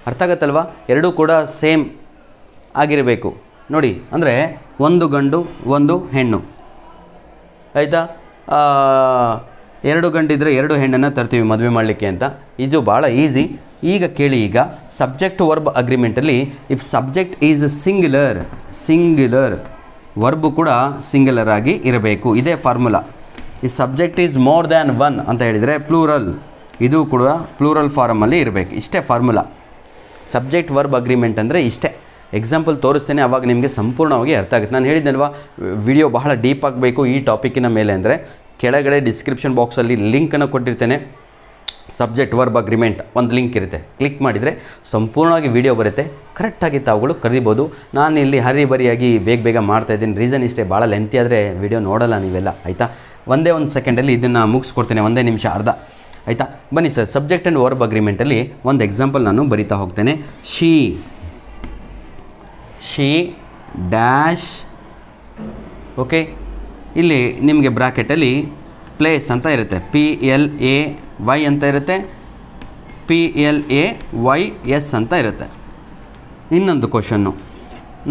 S1: ಅರ್ಥ ಆಗತ್ತಲ್ವ ಎರಡೂ ಕೂಡ ಸೇಮ್ ಆಗಿರಬೇಕು ನೋಡಿ ಅಂದರೆ ಒಂದು ಗಂಡು ಒಂದು ಹೆಣ್ಣು ಆಯಿತಾ ಎರಡು ಗಂಡಿದ್ದರೆ ಎರಡು ಹೆಣ್ಣನ್ನು ತರ್ತೀವಿ ಮದುವೆ ಮಾಡಲಿಕ್ಕೆ ಅಂತ ಇದು ಭಾಳ ಈಸಿ ಈಗ ಕೇಳಿ ಈಗ ಸಬ್ಜೆಕ್ಟ್ ವರ್ಬ್ ಅಗ್ರಿಮೆಂಟಲ್ಲಿ if subject is singular singular verb ಕೂಡ ಸಿಂಗ್ಯುಲರ್ ಆಗಿ ಇರಬೇಕು ಇದೇ ಫಾರ್ಮುಲಾ ಈ subject is more than one ಅಂತ ಹೇಳಿದರೆ ಪ್ಲೂರಲ್ ಇದು ಕೂಡ ಪ್ಲೂರಲ್ ಫಾರಮಲ್ಲಿ ಇರಬೇಕು ಇಷ್ಟೇ ಫಾರ್ಮುಲಾ ಸಬ್ಜೆಕ್ಟ್ ವರ್ಬ್ ಅಗ್ರಿಮೆಂಟ್ ಅಂದರೆ ಇಷ್ಟೇ ಎಕ್ಸಾಂಪಲ್ ತೋರಿಸ್ತೇನೆ ಆವಾಗ ನಿಮಗೆ ಸಂಪೂರ್ಣವಾಗಿ ಅರ್ಥ ಆಗುತ್ತೆ ನಾನು ಹೇಳಿದ್ದೆನಲ್ವಾ ವಿಡಿಯೋ ಬಹಳ ಡೀಪ್ ಆಗಬೇಕು ಈ ಟಾಪಿಕ್ಕಿನ ಮೇಲೆ ಅಂದರೆ ಕೆಳಗಡೆ ಡಿಸ್ಕ್ರಿಪ್ಷನ್ ಬಾಕ್ಸಲ್ಲಿ ಲಿಂಕನ್ನು ಕೊಟ್ಟಿರ್ತೇನೆ ಸಬ್ಜೆಕ್ಟ್ ವರ್ಬ್ ಅಗ್ರಿಮೆಂಟ್ ಒಂದು ಲಿಂಕ್ ಇರುತ್ತೆ ಕ್ಲಿಕ್ ಮಾಡಿದರೆ ಸಂಪೂರ್ಣವಾಗಿ ವಿಡಿಯೋ ಬರುತ್ತೆ ಕರೆಕ್ಟಾಗಿ ತಾವುಗಳು ಕರಿಬೋದು ನಾನು ಇಲ್ಲಿ ಹರಿ ಬರಿಯಾಗಿ ಬೇಗ ಬೇಗ ಇದ್ದೀನಿ ರೀಸನ್ ಇಷ್ಟೇ ಭಾಳ ಲೆಂತಿ ಆದರೆ ವಿಡಿಯೋ ನೋಡೋಲ್ಲ ನೀವೆಲ್ಲ ಆಯಿತಾ ಒಂದೇ ಒಂದು ಸೆಕೆಂಡಲ್ಲಿ ಇದನ್ನು ಮುಗಿಸ್ಕೊಡ್ತೇನೆ ಒಂದೇ ನಿಮಿಷ ಅರ್ಧ ಆಯಿತಾ ಬನ್ನಿ ಸರ್ ಸಬ್ಜೆಕ್ಟ್ ಆ್ಯಂಡ್ ವರ್ಬ್ ಅಗ್ರಿಮೆಂಟಲ್ಲಿ ಒಂದು ಎಕ್ಸಾಂಪಲ್ ನಾನು ಬರಿತಾ ಹೋಗ್ತೇನೆ ಶೀ ಶಿ ಡ್ಯಾಶ್ ಓಕೆ ಇಲ್ಲಿ ನಿಮಗೆ ಬ್ರಾಕೆಟಲ್ಲಿ ಪ್ಲೇಸ್ ಅಂತ ಇರುತ್ತೆ ಪಿ ಎಲ್ ಎ ವೈ ಅಂತ ಇರುತ್ತೆ P L A Y S ಅಂತ ಇರುತ್ತೆ ಇನ್ನೊಂದು ಕ್ವಶನ್ನು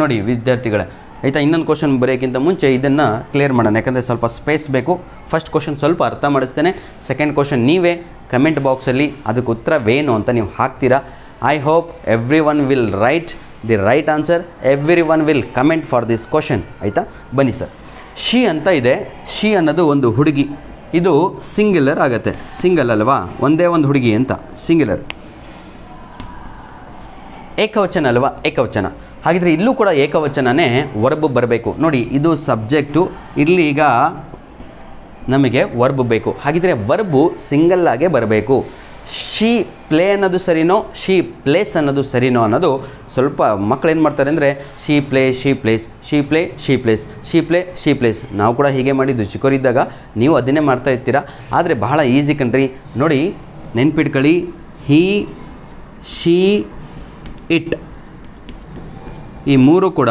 S1: ನೋಡಿ ವಿದ್ಯಾರ್ಥಿಗಳೇ ಆಯಿತಾ ಇನ್ನೊಂದು ಕ್ವಶನ್ ಬರೆಯೋಕ್ಕಿಂತ ಮುಂಚೆ ಇದನ್ನು ಕ್ಲಿಯರ್ ಮಾಡೋಣ ಯಾಕಂದರೆ ಸ್ವಲ್ಪ ಸ್ಪೇಸ್ ಬೇಕು ಫಸ್ಟ್ ಕ್ವಶನ್ ಸ್ವಲ್ಪ ಅರ್ಥ ಮಾಡಿಸ್ತೇನೆ ಸೆಕೆಂಡ್ ಕ್ವಶನ್ ನೀವೇ ಕಮೆಂಟ್ ಬಾಕ್ಸಲ್ಲಿ ಅದಕ್ಕೆ ಉತ್ತರ ಉತ್ತರವೇನು ಅಂತ ನೀವು ಹಾಕ್ತೀರಾ I hope everyone will write the right answer everyone will comment for this question ಆಯಿತಾ ಬನ್ನಿ ಸರ್ ಶಿ ಅಂತ ಇದೆ ಶಿ ಅನ್ನೋದು ಒಂದು ಹುಡುಗಿ ಇದು ಸಿಂಗ್ಯುಲರ್ ಆಗುತ್ತೆ ಸಿಂಗಲ್ ಅಲ್ವಾ ಒಂದೇ ಒಂದು ಹುಡುಗಿ ಅಂತ ಸಿಂಗ್ಯುಲರ್ ಏಕವಚನ ಅಲ್ವಾ ಏಕವಚನ ಹಾಗಿದ್ರೆ ಇಲ್ಲೂ ಕೂಡ ಏಕವಚನನೇ ವರ್ಬ್ ಬರಬೇಕು ನೋಡಿ ಇದು ಸಬ್ಜೆಕ್ಟು ಇಲ್ಲಿ ಈಗ ನಮಗೆ ವರ್ಬ್ ಬೇಕು ಹಾಗಿದ್ರೆ ವರ್ಬು ಸಿಂಗಲ್ಲಾಗೆ ಬರಬೇಕು ಶೀ ಪ್ಲೇ ಅನ್ನೋದು ಸರಿನೋ ಶೀ ಪ್ಲೇಸ್ ಅನ್ನೋದು ಸರಿನೋ ಅನ್ನೋದು ಸ್ವಲ್ಪ ಏನು ಮಾಡ್ತಾರೆ ಅಂದರೆ she play she plays she play she plays she play she plays ನಾವು ಕೂಡ ಹೀಗೆ ಮಾಡಿದ್ದು ಚಿಕ್ಕವರಿದ್ದಾಗ ನೀವು ಅದನ್ನೇ ಮಾಡ್ತಾ ಇರ್ತೀರಾ ಆದರೆ ಬಹಳ ಈಸಿ ಕಣ್ರಿ ನೋಡಿ ನೆನ್ಪಿಟ್ಕೊಳ್ಳಿ ಹೀ ಶೀ ಇಟ್ ಈ ಮೂರು ಕೂಡ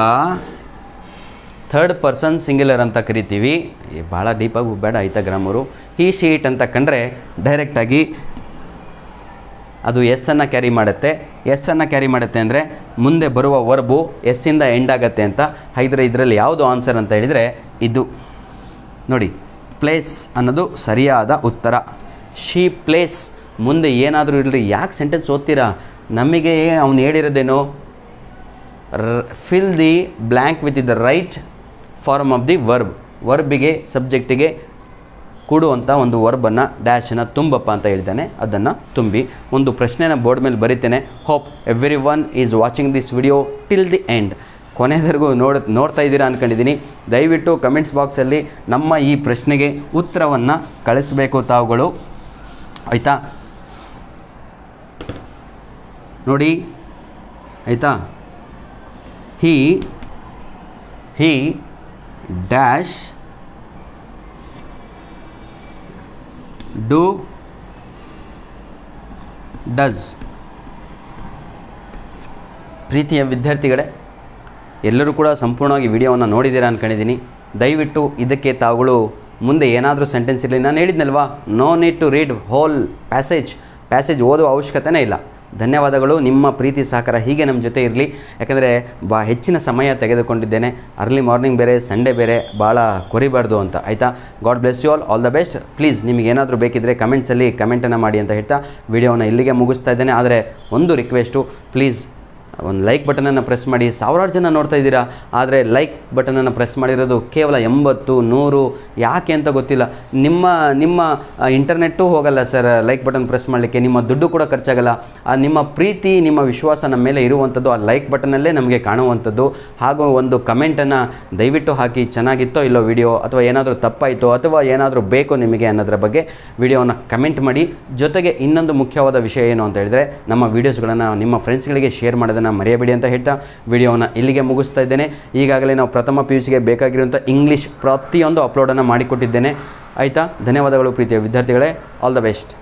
S1: ಥರ್ಡ್ ಪರ್ಸನ್ ಸಿಂಗ್ಯುಲರ್ ಅಂತ ಕರಿತೀವಿ ಭಾಳ ಡೀಪಾಗಿ ಬೇಡ ಐತ ಗ್ರಾಮರು ಹೀ ಇಟ್ ಅಂತ ಕಂಡ್ರೆ ಡೈರೆಕ್ಟಾಗಿ ಅದು ಎಸ್ಸನ್ನು ಕ್ಯಾರಿ ಮಾಡುತ್ತೆ ಎಸ್ಸನ್ನು ಕ್ಯಾರಿ ಮಾಡುತ್ತೆ ಅಂದರೆ ಮುಂದೆ ಬರುವ ವರ್ಬು ಎಸ್ಸಿಂದ ಎಂಡ್ ಆಗುತ್ತೆ ಅಂತ ಹೈದ್ರೆ ಇದರಲ್ಲಿ ಯಾವುದು ಆನ್ಸರ್ ಅಂತ ಹೇಳಿದರೆ ಇದು ನೋಡಿ ಪ್ಲೇಸ್ ಅನ್ನೋದು ಸರಿಯಾದ ಉತ್ತರ ಶೀ ಪ್ಲೇಸ್ ಮುಂದೆ ಏನಾದರೂ ಇರಲಿ ಯಾಕೆ ಸೆಂಟೆನ್ಸ್ ಓದ್ತೀರಾ ನಮಗೆ ಅವನು ಹೇಳಿರೋದೇನು fill the blank with the right form of the verb ವರ್ಬಿಗೆ ಸಬ್ಜೆಕ್ಟಿಗೆ ಕೂಡುವಂಥ ಒಂದು ವರ್ಬನ್ನು ಡ್ಯಾಶನ್ನು ತುಂಬಪ್ಪ ಅಂತ ಹೇಳ್ತಾನೆ ಅದನ್ನು ತುಂಬಿ ಒಂದು ಪ್ರಶ್ನೆನ ಬೋರ್ಡ್ ಮೇಲೆ ಬರಿತೇನೆ hope everyone is watching this video till the end ಕೊನೆಯವರೆಗೂ ನೋಡ್ ನೋಡ್ತಾ ಇದ್ದೀರಾ ಅಂದ್ಕೊಂಡಿದ್ದೀನಿ ದಯವಿಟ್ಟು ಕಮೆಂಟ್ಸ್ ಬಾಕ್ಸಲ್ಲಿ ನಮ್ಮ ಈ ಪ್ರಶ್ನೆಗೆ ಉತ್ತರವನ್ನು ಕಳಿಸಬೇಕು ತಾವುಗಳು ಆಯಿತಾ ನೋಡಿ ಆಯಿತಾ he he dash do does ಪ್ರೀತಿಯ ವಿದ್ಯಾರ್ಥಿಗಳೇ ಎಲ್ಲರೂ ಕೂಡ ಸಂಪೂರ್ಣವಾಗಿ ವಿಡಿಯೋವನ್ನು ನೋಡಿದ್ದೀರಾ ಅಂದ್ಕೊಂಡಿದ್ದೀನಿ ದಯವಿಟ್ಟು ಇದಕ್ಕೆ ತಾವುಗಳು ಮುಂದೆ ಏನಾದರೂ ಸೆಂಟೆನ್ಸ್ ಇರಲಿ ನಾನು ಹೇಳಿದ್ನಲ್ವಾ no need to read whole passage passage ಓದೋ ಅವಶ್ಯಕತೆನೇ ಇಲ್ಲ ಧನ್ಯವಾದಗಳು ನಿಮ್ಮ ಪ್ರೀತಿ ಸಹಕಾರ ಹೀಗೆ ನಮ್ಮ ಜೊತೆ ಇರಲಿ ಯಾಕಂದರೆ ಬಾ ಹೆಚ್ಚಿನ ಸಮಯ ತೆಗೆದುಕೊಂಡಿದ್ದೇನೆ ಅರ್ಲಿ ಮಾರ್ನಿಂಗ್ ಬೇರೆ ಸಂಡೇ ಬೇರೆ ಭಾಳ ಕೊರಿಬಾರ್ದು ಅಂತ ಆಯಿತಾ God bless you all all the best please ನಿಮಗೇನಾದರೂ ಬೇಕಿದ್ದರೆ ಕಮೆಂಟ್ಸಲ್ಲಿ ಕಮೆಂಟನ್ನು ಮಾಡಿ ಅಂತ ಹೇಳ್ತಾ ವಿಡಿಯೋನ ಇಲ್ಲಿಗೆ ಮುಗಿಸ್ತಾ ಇದ್ದೇನೆ ಆದರೆ ಒಂದು ರಿಕ್ವೆಸ್ಟು ಪ್ಲೀಸ್ ಒಂದು ಲೈಕ್ ಬಟನನ್ನು ಪ್ರೆಸ್ ಮಾಡಿ ಸಾವಿರಾರು ಜನ ನೋಡ್ತಾ ಇದ್ದೀರಾ ಆದರೆ ಲೈಕ್ ಬಟನನ್ನು ಪ್ರೆಸ್ ಮಾಡಿರೋದು ಕೇವಲ ಎಂಬತ್ತು ನೂರು ಯಾಕೆ ಅಂತ ಗೊತ್ತಿಲ್ಲ ನಿಮ್ಮ ನಿಮ್ಮ ಇಂಟರ್ನೆಟ್ಟು ಹೋಗಲ್ಲ ಸರ್ ಲೈಕ್ ಬಟನ್ ಪ್ರೆಸ್ ಮಾಡಲಿಕ್ಕೆ ನಿಮ್ಮ ದುಡ್ಡು ಕೂಡ ಖರ್ಚಾಗಲ್ಲ ನಿಮ್ಮ ಪ್ರೀತಿ ನಿಮ್ಮ ವಿಶ್ವಾಸ ನಮ್ಮ ಮೇಲೆ ಇರುವಂಥದ್ದು ಆ ಲೈಕ್ ಬಟನಲ್ಲೇ ನಮಗೆ ಕಾಣುವಂಥದ್ದು ಹಾಗೂ ಒಂದು ಕಮೆಂಟನ್ನು ದಯವಿಟ್ಟು ಹಾಕಿ ಚೆನ್ನಾಗಿತ್ತೋ ಇಲ್ಲೋ ವಿಡಿಯೋ ಅಥವಾ ಏನಾದರೂ ತಪ್ಪಾಯಿತೋ ಅಥವಾ ಏನಾದರೂ ಬೇಕೋ ನಿಮಗೆ ಅನ್ನೋದ್ರ ಬಗ್ಗೆ ವಿಡಿಯೋವನ್ನು ಕಮೆಂಟ್ ಮಾಡಿ ಜೊತೆಗೆ ಇನ್ನೊಂದು ಮುಖ್ಯವಾದ ವಿಷಯ ಏನು ಅಂತ ಹೇಳಿದರೆ ನಮ್ಮ ವೀಡಿಯೋಸ್ಗಳನ್ನು ನಿಮ್ಮ ಫ್ರೆಂಡ್ಸ್ಗಳಿಗೆ ಶೇರ್ ಮಾಡೋದನ್ನು ಅದನ್ನು ಮರೆಯಬೇಡಿ ಅಂತ ಹೇಳ್ತಾ ವಿಡಿಯೋವನ್ನು ಇಲ್ಲಿಗೆ ಮುಗಿಸ್ತಾ ಇದ್ದೇನೆ ಈಗಾಗಲೇ ನಾವು ಪ್ರಥಮ ಪಿ ಯು ಸಿಗೆ ಬೇಕಾಗಿರುವಂಥ ಇಂಗ್ಲೀಷ್ ಪ್ರತಿಯೊಂದು ಅಪ್ಲೋಡನ್ನು ಮಾಡಿಕೊಟ್ಟಿದ್ದೇನೆ ಆಯಿತಾ ಧನ್ಯವಾದಗಳು ಪ್ರೀತಿಯ ವಿದ್ಯಾರ್ಥಿಗಳೇ ಆಲ್ ದ ಬೆಸ್ಟ್